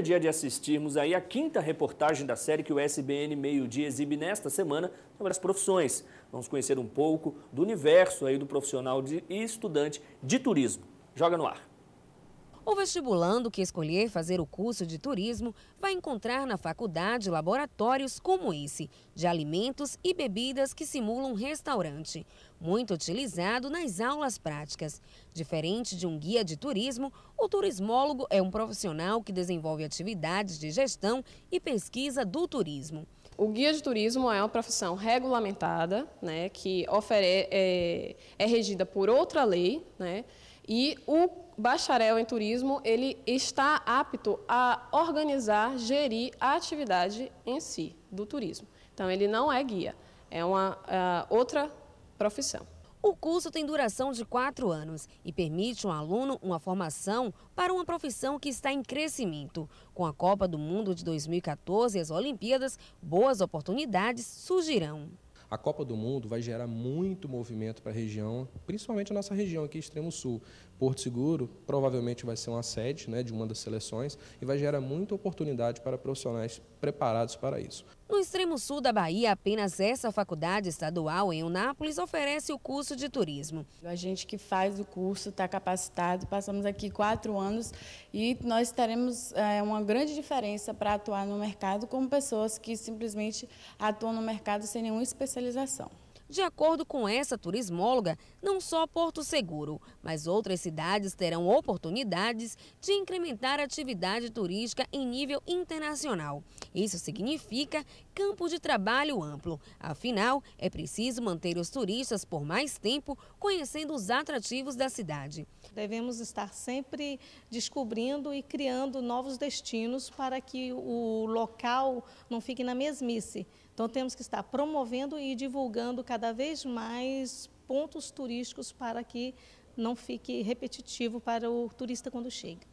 é dia de assistirmos aí a quinta reportagem da série que o SBN Meio Dia exibe nesta semana sobre as profissões. Vamos conhecer um pouco do universo aí do profissional de, e estudante de turismo. Joga no ar. O vestibulando que escolher fazer o curso de turismo vai encontrar na faculdade laboratórios como esse, de alimentos e bebidas que simulam restaurante, muito utilizado nas aulas práticas. Diferente de um guia de turismo, o turismólogo é um profissional que desenvolve atividades de gestão e pesquisa do turismo. O guia de turismo é uma profissão regulamentada, né, que ofere, é, é regida por outra lei, né, e o bacharel em turismo, ele está apto a organizar, gerir a atividade em si do turismo. Então, ele não é guia, é uma uh, outra profissão. O curso tem duração de quatro anos e permite um aluno uma formação para uma profissão que está em crescimento. Com a Copa do Mundo de 2014 e as Olimpíadas, boas oportunidades surgirão. A Copa do Mundo vai gerar muito movimento para a região, principalmente a nossa região aqui, extremo sul. Porto Seguro provavelmente vai ser uma sede né, de uma das seleções e vai gerar muita oportunidade para profissionais preparados para isso. No extremo sul da Bahia, apenas essa faculdade estadual em Unápolis oferece o curso de turismo. A gente que faz o curso está capacitado, passamos aqui quatro anos e nós teremos é, uma grande diferença para atuar no mercado como pessoas que simplesmente atuam no mercado sem nenhuma especialização. De acordo com essa turismóloga, não só Porto Seguro, mas outras cidades terão oportunidades de incrementar a atividade turística em nível internacional. Isso significa campo de trabalho amplo. Afinal, é preciso manter os turistas por mais tempo conhecendo os atrativos da cidade. Devemos estar sempre descobrindo e criando novos destinos para que o local não fique na mesmice. Então temos que estar promovendo e divulgando cada cada vez mais pontos turísticos para que não fique repetitivo para o turista quando chega.